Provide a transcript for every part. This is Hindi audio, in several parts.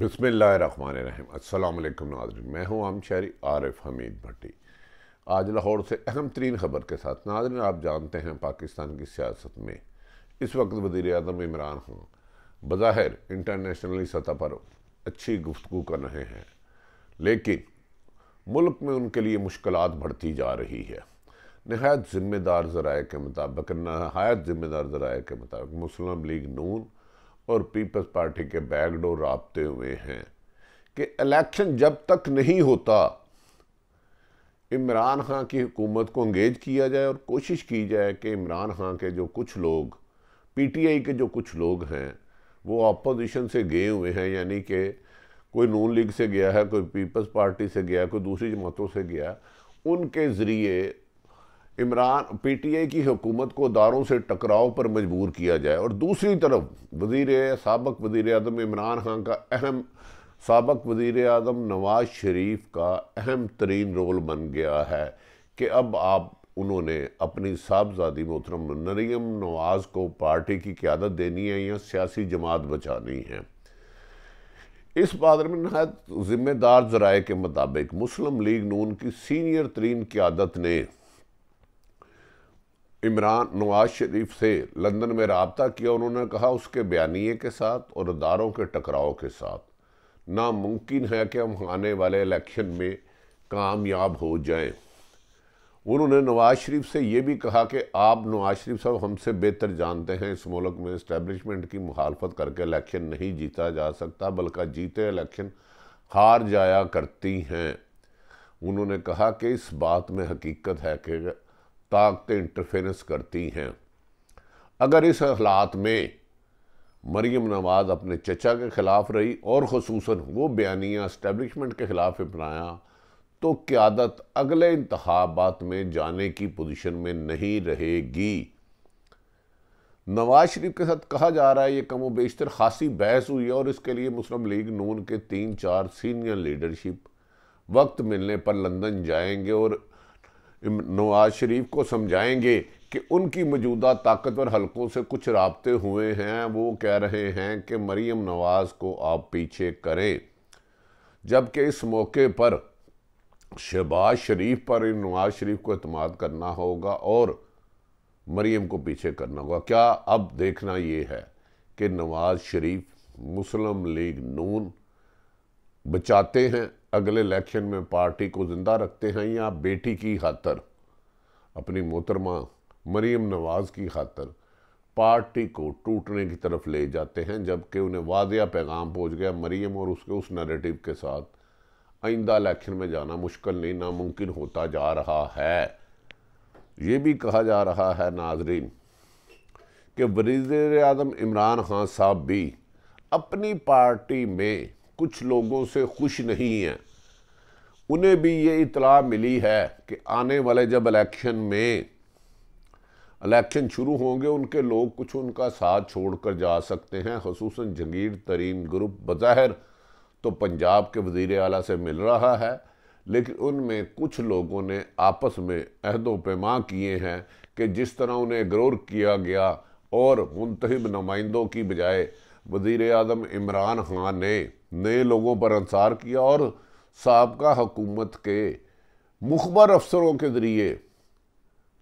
बसमिल्लाम नाजरन मैं हूँ आम शहरी आरिफ हमीद भट्टी आज लाहौर से अहम तरीन ख़बर के साथ नाजरन आप जानते हैं पाकिस्तान की सियासत में इस वक्त वजीर अजम इमरान खान बज़ाहिर इंटरनेशनली सतह पर अच्छी गुफ्तु कर रहे हैं लेकिन मुल्क में उनके लिए मुश्किल बढ़ती जा रही है नहायत ज़िम्मेदार ज़रा के मुताबिक नहायत ज़िम्मेदार ज़रा के मुताबिक मुस्लिम लीग नून और पीपल्स पार्टी के बैकडोर रबते हुए हैं कि इलेक्शन जब तक नहीं होता इमरान खां की हुकूमत को इंगेज किया जाए और कोशिश की जाए कि इमरान खां के जो कुछ लोग पीटीआई के जो कुछ लोग हैं वो अपोजिशन से गए हुए हैं यानी कि कोई नून लीग से गया है कोई पीपल्स पार्टी से गया है कोई दूसरी जमातों से गया उनके ज़रिए इमरान आई की हुकूमत को दारों से टकराव पर मजबूर किया जाए और दूसरी तरफ वजीर सबक वजीर अजम इमरान खान का अहम सबक वजीर अजम नवाज शरीफ का अहम तरीन रोल बन गया है कि अब आप उन्होंने अपनी साहबजादी मोहतरम नरीम नवाज को पार्टी की क्यादत देनी है या सियासी जमात बचानी है इस बादर में नहायत ज़िम्मेदार जराए के मुताबिक मुस्लिम लीग नून की सीनियर तरीन क्यादत ने इमरान नवाज शरीफ से लंदन में रबता किया उन्होंने कहा उसके बयानिए के साथ और इदारों के टकराव के साथ नामुमकिन है कि हम आने वाले इलेक्शन में कामयाब हो जाएं उन्होंने नवाज शरीफ से ये भी कहा कि आप नवाज शरीफ साहब हमसे बेहतर जानते हैं इस मुल्क में इस्टेबलिशमेंट की मुखालफत करके इलेक्शन नहीं जीता जा सकता बल्कि जीते इलेक्शन हार जाया करती हैं उन्होंने कहा कि इस बात में हकीकत है कि ताकतें इंटरफेरेंस करती हैं अगर इस हालात में मरीम नवाज अपने चचा के ख़िलाफ़ रही और खसूस वो बयानिया इस्टेबलिशमेंट के ख़िलाफ़ अपनाया तो क़्यादत अगले इंतबात में जाने की पोजीशन में नहीं रहेगी नवाज शरीफ के साथ कहा जा रहा है ये कम बेशतर खासी बहस हुई है और इसके लिए मुस्लिम लीग नून के तीन चार सीनियर लीडरशिप वक्त मिलने पर लंदन जाएंगे और नवाज शरीफ को समझाएंगे कि उनकी मौजूदा ताकतवर हलकों से कुछ रबते हुए हैं वो कह रहे हैं कि मरीम नवाज़ को आप पीछे करें जबकि इस मौके पर शहबाज शरीफ पर इन नवाज शरीफ को अतमाद करना होगा और मरीम को पीछे करना होगा क्या अब देखना ये है कि नवाज शरीफ मुस्लिम लीग नून बचाते हैं अगले इलेक्शन में पार्टी को ज़िंदा रखते हैं या बेटी की खातर अपनी मोहतरमा मरीम नवाज़ की खातर पार्टी को टूटने की तरफ ले जाते हैं जबकि उन्हें वाजिया पैगाम पहुंच गया मरीम और उसके उस नरेटिव के साथ आइंदा इलेक्शन में जाना मुश्किल नहीं नामुमकिन होता जा रहा है ये भी कहा जा रहा है नाजरीन कि वजीर अजम इमरान खान साहब भी अपनी पार्टी में कुछ लोगों से खुश नहीं हैं उन्हें भी ये इतला मिली है कि आने वाले जब इलेक्शन में इलेक्शन शुरू होंगे उनके लोग कुछ उनका साथ छोड़ कर जा सकते हैं खसूस जंगीर तरीन ग्रुप बज़ाहिर तो पंजाब के वज़ी अला से मिल रहा है लेकिन उनमें कुछ लोगों ने आपस में अहदों पैमा किए हैं कि जिस तरह उन्हें ग्रोर किया गया और मुंतब नुमाइंदों की बजाय वज़ी अजम इमरान खान ने नए लोगों पर अंसार किया और सबका हकूमत के मुखबर अफसरों के ज़रिए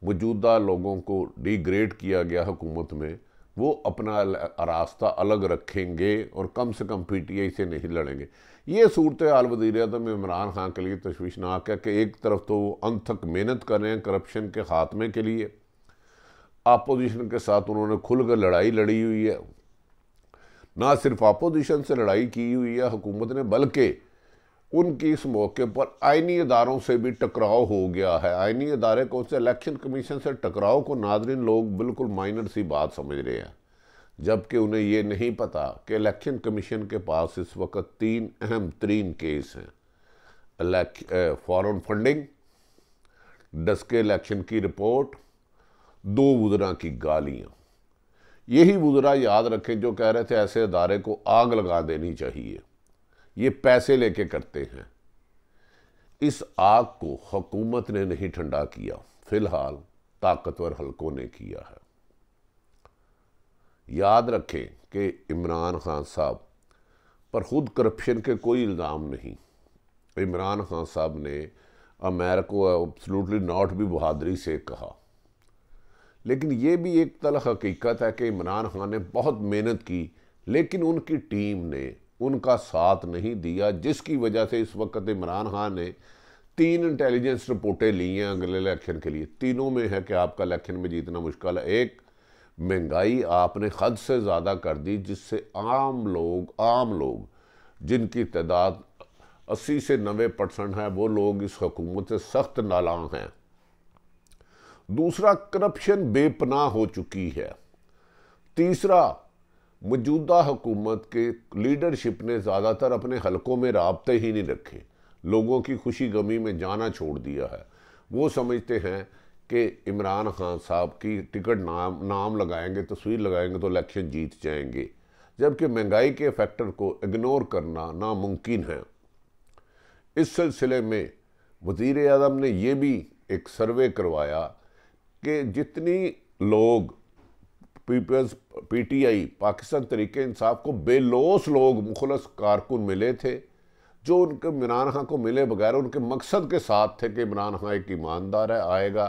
मौजूदा लोगों को डिग्रेड किया गया हुकूमत में वो अपना रास्ता अलग रखेंगे और कम से कम पी टी आई से नहीं लड़ेंगे ये सूरत आल वजीर अजम इमरान खान के लिए तशवीशनाक है कि एक तरफ तो वो अनथक मेहनत कर रहे हैं करप्शन के खात्मे के लिए अपोजिशन के साथ उन्होंने खुलकर लड़ाई लड़ी हुई है ना सिर्फ अपोजिशन से लड़ाई की हुई है हुकूमत ने बल्कि उनकी इस मौके पर आइनी इदारों से भी टकराव हो गया है आइनी इदारे को उससे इलेक्शन कमीशन से टकराव को नादरीन लोग बिल्कुल माइनर सी बात समझ रहे हैं जबकि उन्हें ये नहीं पता कि इलेक्शन कमीशन के पास इस वक्त तीन अहम तरीन केस हैं फॉरन फंडिंग डस्के इलेक्शन की रिपोर्ट दो उदरा की गालियाँ यही बुजरा याद रखें जो कह रहे थे ऐसे अदारे को आग लगा देनी चाहिए ये पैसे लेके करते हैं इस आग को हुकूमत ने नहीं ठंडा किया फिलहाल ताकतवर हलकों ने किया है याद रखें कि इमरान खान साहब पर खुद करप्शन के कोई इल्ज़ाम नहीं इमरान खान साहब ने अमेरिका को एब्सोल्युटली नॉट भी बहादरी से कहा लेकिन ये भी एक तलख हकीकत है कि इमरान खान ने बहुत मेहनत की लेकिन उनकी टीम ने उनका साथ नहीं दिया जिसकी वजह से इस वक्त इमरान खान ने तीन इंटेलिजेंस रिपोर्टें ली हैं अगले इलेक्शन के लिए तीनों में है कि आपका इलेक्शन में जीतना मुश्किल है एक महंगाई आपने हद से ज़्यादा कर दी जिससे आम लोग आम लोग जिनकी तादाद अस्सी से नबे परसेंट है वो लोग इस हुकूमत से सख्त नालाम हैं दूसरा करप्शन बेपनाह हो चुकी है तीसरा मौजूदा हुकूमत के लीडरशिप ने ज़्यादातर अपने हलकों में रबते ही नहीं रखे लोगों की खुशी गमी में जाना छोड़ दिया है वो समझते हैं कि इमरान खान साहब की टिकट नाम नाम लगाएंगे तस्वीर लगाएंगे तो इलेक्शन जीत जाएंगे जबकि महंगाई के फैक्टर को इग्नोर करना नामुमकिन है इस सिलसिले में वज़ी अजम ने यह भी एक सर्वे करवाया कि जितनी लोग पीपल्स पीटीआई पाकिस्तान तरीके इंसाफ को बेलोस लोग मुखलस कारकुन मिले थे जो उनके इमरान खां को मिले बगैर उनके मकसद के साथ थे कि इमरान खां एक ईमानदार है आएगा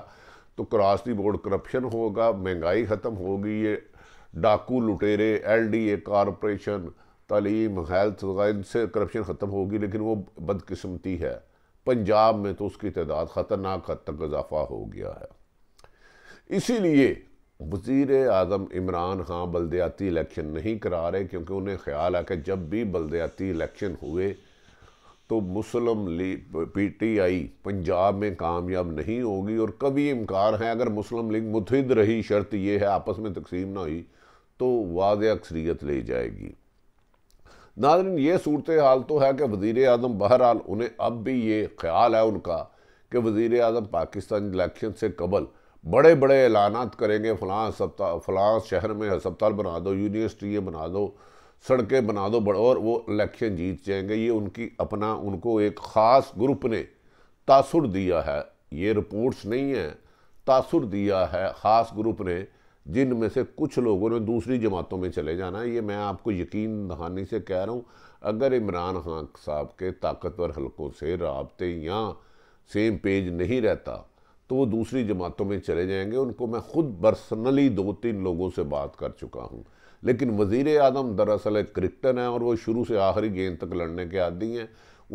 तो क्रॉस दी बोर्ड करप्शन होगा महंगाई ख़त्म होगी ये डाकू लुटेरे एल डी ए कॉरपोरेशन तालीम हेल्थ इनसे करप्शन ख़त्म होगी लेकिन वो बदकिस्मती है पंजाब में तो उसकी तादाद ख़तरनाक हद तक इजाफा हो गया है इसीलिए वज़ीर अजम इमरान खां बलदयाती इलेक्शन नहीं करा रहे क्योंकि उन्हें ख्याल है कि जब भी बलदयाती इलेक्शन हुए तो Muslim League P T I Punjab में कामयाब नहीं होगी और कभी इमकार है अगर मुस्लिम लीग मुतहद रही शर्त यह है आपस में तकसीम ना हुई तो वाज अक्सरीत ले जाएगी नाजरन ये सूरत हाल तो है कि वज़ी अजम बहरहाल उन्हें अब भी ये ख्याल है उनका कि वजीर अजम पाकिस्तान इलेक्शन से कबल बड़े बड़े ऐलानात करेंगे फ़लाँ सप्ताह फ़लाँ शहर में अस्पताल बना दो यूनिवर्सिटी ये बना दो सड़कें बना दो बड़ और वो इलेक्शन जीत जाएंगे ये उनकी अपना उनको एक ख़ास ग्रुप ने तासुर दिया है ये रिपोर्ट्स नहीं है तासुर दिया है ख़ास ग्रुप ने जिन में से कुछ लोगों ने दूसरी जमातों में चले जाना है ये मैं आपको यकीन दहानी से कह रहा हूँ अगर इमरान खान साहब के ताकतवर हलकों से रबते यहाँ सेम पेज नहीं रहता तो वो दूसरी जमातों में चले जाएंगे उनको मैं ख़ुद पर्सनली दो तीन लोगों से बात कर चुका हूँ लेकिन वज़ी अजम दरअसल एक क्रिकेटर हैं और वो शुरू से आखिरी गेंद तक लड़ने के आदि हैं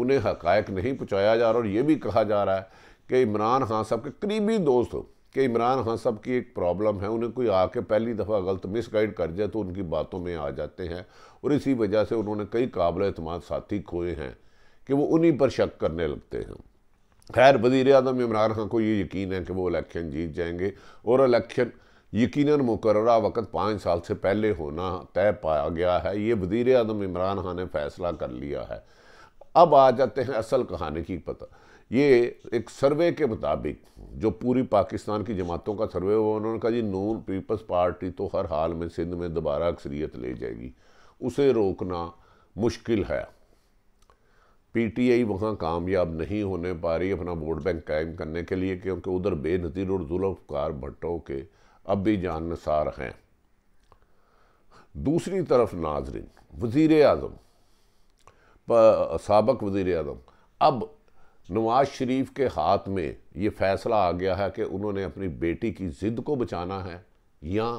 उन्हें हकायक नहीं पहुँचाया जा रहा और ये भी कहा जा रहा है कि इमरान खान साहब के करीबी दोस्त हो कि इमरान खान साहब की एक प्रॉब्लम है उन्हें कोई आके पहली दफ़ा गलत मिस गाइड कर जाए तो उनकी बातों में आ जाते हैं और इसी वजह से उन्होंने कई काबिल अतमाद साथी खोए हैं कि वो उन्हीं पर शक करने लगते हैं खैर वजीर अजम इमरान खान को ये यकीन है कि वो इलेक्शन जीत जाएंगे और इलेक्शन यकीन मुकर वक्त पाँच साल से पहले होना तय पाया गया है ये वजीर अजम इमरान खान ने फैसला कर लिया है अब आ जाते हैं असल कहानी की पता ये एक सर्वे के मुताबिक जो पूरी पाकिस्तान की जमातों का सर्वे हुआ उन्होंने कहा जी नून पीपल्स पार्टी तो हर हाल में सिंध में दोबारा अक्सरियत ले जाएगी उसे रोकना मुश्किल है पीटीआई वहाँ कामयाब नहीं होने पा रही अपना वोट बैंक कायम करने के लिए क्योंकि उधर बेनज़ीर और जुल्फकार भट्टो के अब भी जान नसार हैं दूसरी तरफ नाजरीन वज़ी अजम सबक वज़ी अजम अब नवाज शरीफ के हाथ में ये फ़ैसला आ गया है कि उन्होंने अपनी बेटी की ज़िद को बचाना है या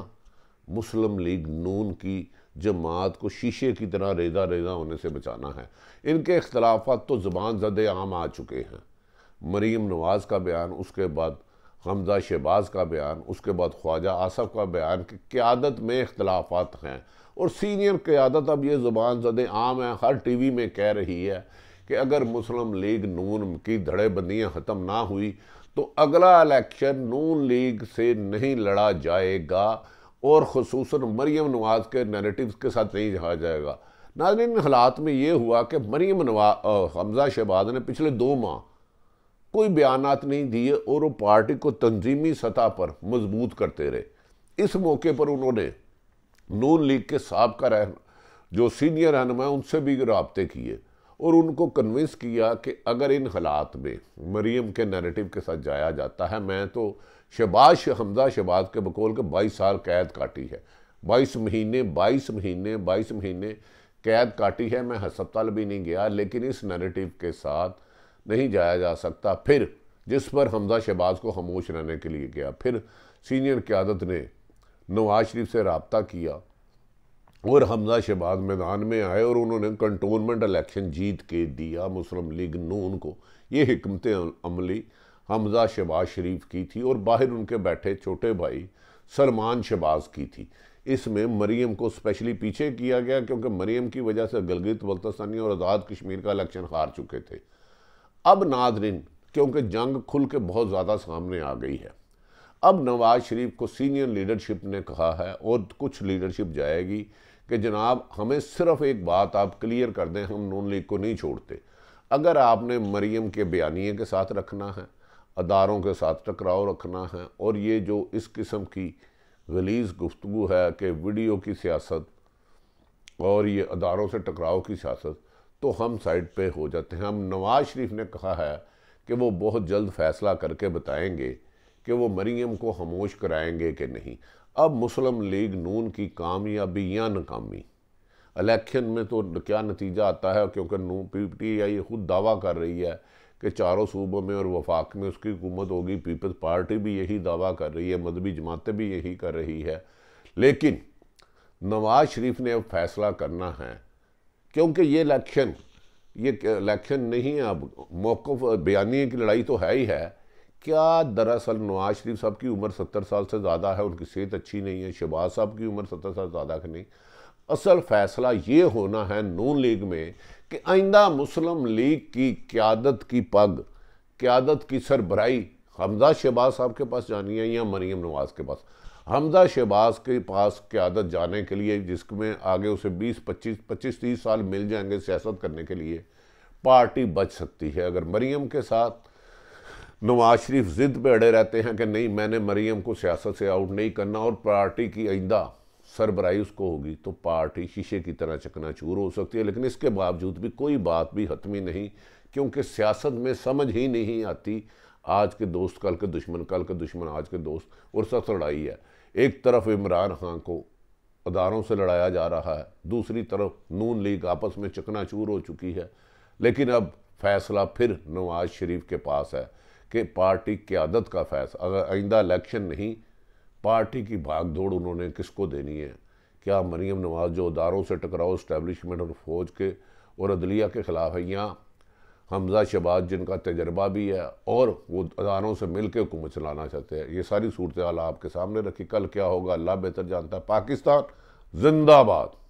मुस्लिम लीग नून की जमात को शीशे की तरह रेजा रेजा होने से बचाना है इनके अख्तलाफ तो ज़बान जद आम आ चुके हैं मरीम नवाज़ का बयान उसके बाद हमजा शहबाज का बयान उसके बाद ख्वाजा आसफ़ का बयान कि क़्यादत में अख्तलाफात हैं और सीनियर क़्यादत अब ये ज़ुबान जद आम है हर टी वी में कह रही है कि अगर मुस्लिम लीग नून की धड़ेबंदियाँ ख़त्म ना हुई तो अगला इलेक्शन नून लीग से नहीं लड़ा जाएगा और खसूस मरीम नवाज़ के नरेटिव के साथ नहीं जहा जाएगा नाजरीन हालात में ये हुआ कि मरीम नवाज हमजा शहबाज ने पिछले दो माह कोई बयान नहीं दिए और वो पार्टी को तंजीमी सतह पर मजबूत करते रहे इस मौके पर उन्होंने नून लीग के सबका रह जो सीनियर रहनमा उनसे भी रबते किए और उनको कन्विंस किया कि अगर इन हालात में मरीम के नैरेटिव के साथ जाया जाता है मैं तो शबाज हमजा शबाज के बकोल के 22 साल कैद काटी है 22 महीने 22 महीने 22 महीने कैद काटी है मैं हस्पताल भी नहीं गया लेकिन इस नैरेटिव के साथ नहीं जाया जा सकता फिर जिस पर हमजा शहबाज को खामोश रहने के लिए गया फिर सीनियर क्यादत ने नवाज शरीफ से रबता किया और हमजा शहबाज मैदान में आए और उन्होंने कंटोनमेंट इलेक्शन जीत के दिया मुस्लिम लीग नून को ये हमत अमली हमजा शहबाज शरीफ की थी और बाहर उनके बैठे छोटे भाई सलमान शहबाज की थी इसमें मरीम को स्पेशली पीछे किया गया क्योंकि मरीम की वजह से गलगित बल्तस्तानी और आज़ाद कश्मीर का इलेक्शन हार चुके थे अब नादरीन क्योंकि जंग खुल के बहुत ज़्यादा सामने आ गई है अब नवाज शरीफ को सीनियर लीडरशिप ने कहा है और कुछ लीडरशिप जाएगी कि जनाब हमें सिर्फ एक बात आप क्लियर कर दें हम नून लीग को नहीं छोड़ते अगर आपने मरीम के बयानी के साथ रखना है अदारों के साथ टकराव रखना है और ये जो इस किस्म की गलीज गुफ्तु है कि वीडियो की सियासत और ये अदारों से टकराव की सियासत तो हम साइड पे हो जाते हैं हम नवाज़ शरीफ ने कहा है कि वो बहुत जल्द फैसला करके बताएंगे कि वो मरीम को खामोश कराएंगे कि नहीं अब मुस्लिम लीग नून की कामयाबी या नाकामी इलेक्शन में तो क्या नतीजा आता है क्योंकि नू पी टी आई खुद दावा कर रही है कि चारों सूबों में और वफाक में उसकी हुकूमत होगी पीपल्स पार्टी भी यही दावा कर रही है मजहबी जमातें भी यही कर रही है लेकिन नवाज शरीफ ने अब फैसला करना है क्योंकि ये इलेक्शन ये इलेक्शन नहीं है अब मौक़ बयानी की लड़ाई तो है ही है क्या दरअसल नवाज शरीफ साहब की उम्र सत्तर साल से ज़्यादा है उनकी सेहत अच्छी नहीं है शहबाज साहब की उम्र सत्तर साल ज़्यादा की नहीं असल फैसला ये होना है नून लीग में कि आइंदा मुस्लिम लीग की क्यादत की पग क्यादत की सरबराई हमजा शहबाज साहब के पास जानी है या मरीम नवाज के पास हमजा शहबाज के पास क्यादत जाने के लिए जिसमें आगे उसे 20 25 25 30 साल मिल जाएंगे सियासत करने के लिए पार्टी बच सकती है अगर मरीम के साथ नवाज शरीफ ज़िद पर अड़े रहते हैं कि नहीं मैंने मरीम को सियासत से आउट नहीं करना और पार्टी की आइंदा सरबराई उसको होगी तो पार्टी शीशे की तरह चकना चूर हो सकती है लेकिन इसके बावजूद भी कोई बात भी हतमी नहीं क्योंकि सियासत में समझ ही नहीं आती आज के दोस्त कल के दुश्मन कल के दुश्मन आज के दोस्त और सख्त लड़ाई है एक तरफ इमरान खान को अदारों से लड़ाया जा रहा है दूसरी तरफ नून लीग आपस में चकनाचूर हो चुकी है लेकिन अब फैसला फिर नवाज शरीफ के पास है कि पार्टी क्यादत का फैसला अगर आइंदा इलेक्शन नहीं पार्टी की भाग दौड़ उन्होंने किसको देनी है क्या मरीम नवाज जो अदारों से टकराओ इस्टेबलिशमेंट और फौज के और अदलिया के ख़िलाफ़ है यहाँ हमजा शबाज जिनका तजर्बा भी है और वो अदारों से मिल के हुकूमत चलाना चाहते हैं ये सारी सूरत हाल आपके सामने रखी कल क्या होगा अल्लाह बेहतर जानता है पाकिस्तान जिंदाबाद